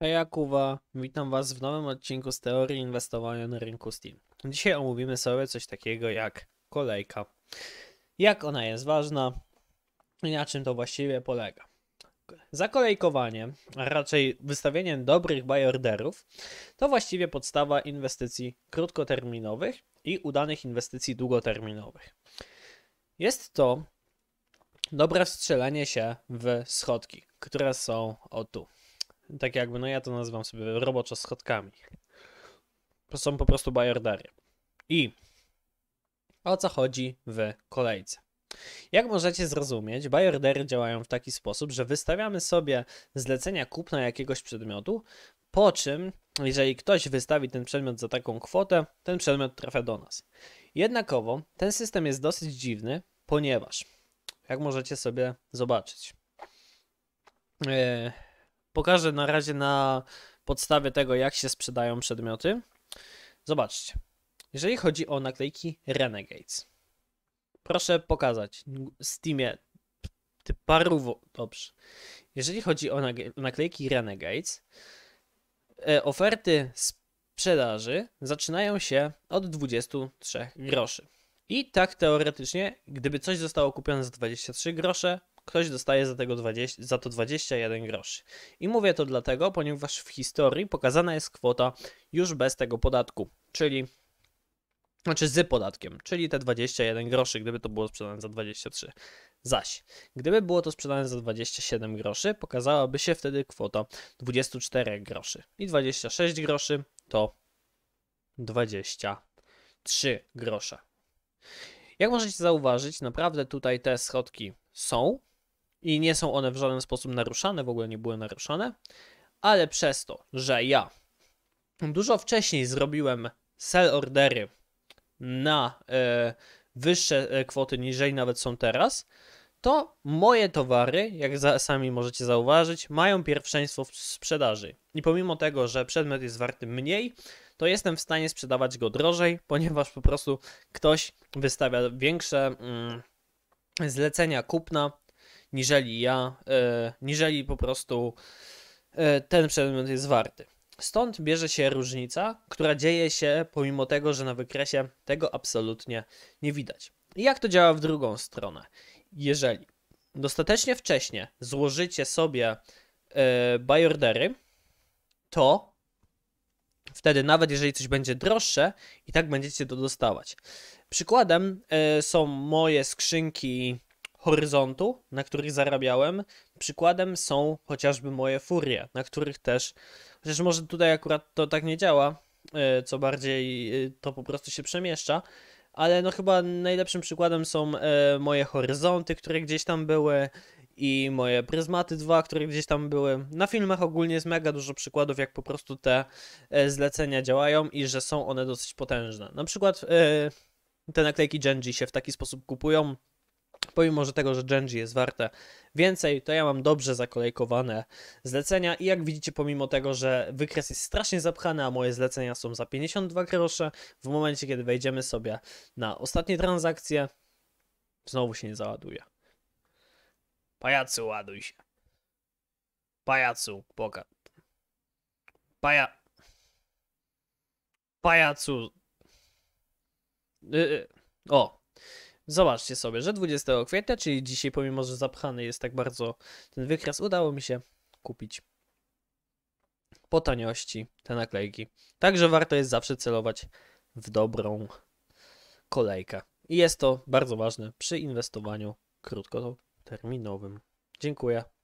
Hej Kuba. witam Was w nowym odcinku z teorii inwestowania na rynku Steam. Dzisiaj omówimy sobie coś takiego jak kolejka. Jak ona jest ważna i na czym to właściwie polega. Zakolejkowanie, a raczej wystawienie dobrych buy orderów, to właściwie podstawa inwestycji krótkoterminowych i udanych inwestycji długoterminowych. Jest to dobre strzelanie się w schodki, które są o tu tak jakby, no ja to nazywam sobie roboczo schodkami. Są po prostu bajorderie. I o co chodzi w kolejce? Jak możecie zrozumieć, bajordery działają w taki sposób, że wystawiamy sobie zlecenia kupna jakiegoś przedmiotu, po czym, jeżeli ktoś wystawi ten przedmiot za taką kwotę, ten przedmiot trafia do nas. Jednakowo, ten system jest dosyć dziwny, ponieważ, jak możecie sobie zobaczyć, e, Pokażę na razie na podstawie tego, jak się sprzedają przedmioty. Zobaczcie. Jeżeli chodzi o naklejki Renegades, proszę pokazać Steamie ty parówo. Dobrze. Jeżeli chodzi o naklejki Renegades, e, oferty sprzedaży zaczynają się od 23 groszy. I tak teoretycznie, gdyby coś zostało kupione za 23 grosze, ktoś dostaje za, tego 20, za to 21 groszy. I mówię to dlatego, ponieważ w historii pokazana jest kwota już bez tego podatku, czyli znaczy z podatkiem, czyli te 21 groszy, gdyby to było sprzedane za 23. Zaś, gdyby było to sprzedane za 27 groszy, pokazałaby się wtedy kwota 24 groszy. I 26 groszy to 23 grosze. Jak możecie zauważyć, naprawdę tutaj te schodki są, i nie są one w żaden sposób naruszane, w ogóle nie były naruszane, ale przez to, że ja dużo wcześniej zrobiłem sell ordery na y, wyższe e, kwoty niż nawet są teraz, to moje towary, jak za, sami możecie zauważyć, mają pierwszeństwo w sprzedaży. I pomimo tego, że przedmiot jest warty mniej, to jestem w stanie sprzedawać go drożej, ponieważ po prostu ktoś wystawia większe mm, zlecenia kupna niżeli ja, e, niżeli po prostu e, ten przedmiot jest warty. Stąd bierze się różnica, która dzieje się pomimo tego, że na wykresie tego absolutnie nie widać. I jak to działa w drugą stronę? Jeżeli dostatecznie wcześnie złożycie sobie e, to wtedy nawet jeżeli coś będzie droższe, i tak będziecie to dostawać. Przykładem e, są moje skrzynki horyzontu, na których zarabiałem. Przykładem są chociażby moje furie, na których też, chociaż może tutaj akurat to tak nie działa, e, co bardziej e, to po prostu się przemieszcza, ale no chyba najlepszym przykładem są e, moje horyzonty, które gdzieś tam były i moje pryzmaty 2, które gdzieś tam były. Na filmach ogólnie jest mega dużo przykładów, jak po prostu te zlecenia działają i że są one dosyć potężne. Na przykład te naklejki Genji się w taki sposób kupują, Pomimo że tego, że Genji jest warte więcej, to ja mam dobrze zakolejkowane zlecenia i jak widzicie, pomimo tego, że wykres jest strasznie zapchany, a moje zlecenia są za 52 grosze, w momencie kiedy wejdziemy sobie na ostatnie transakcje, znowu się nie załaduje. Pajacu, ładuj się. Pajacu, boga. Paja... Pajacu. Yy, o, Zobaczcie sobie, że 20 kwietnia, czyli dzisiaj pomimo, że zapchany jest tak bardzo ten wykres, udało mi się kupić po taniości te naklejki. Także warto jest zawsze celować w dobrą kolejkę. I jest to bardzo ważne przy inwestowaniu krótkoterminowym. Dziękuję.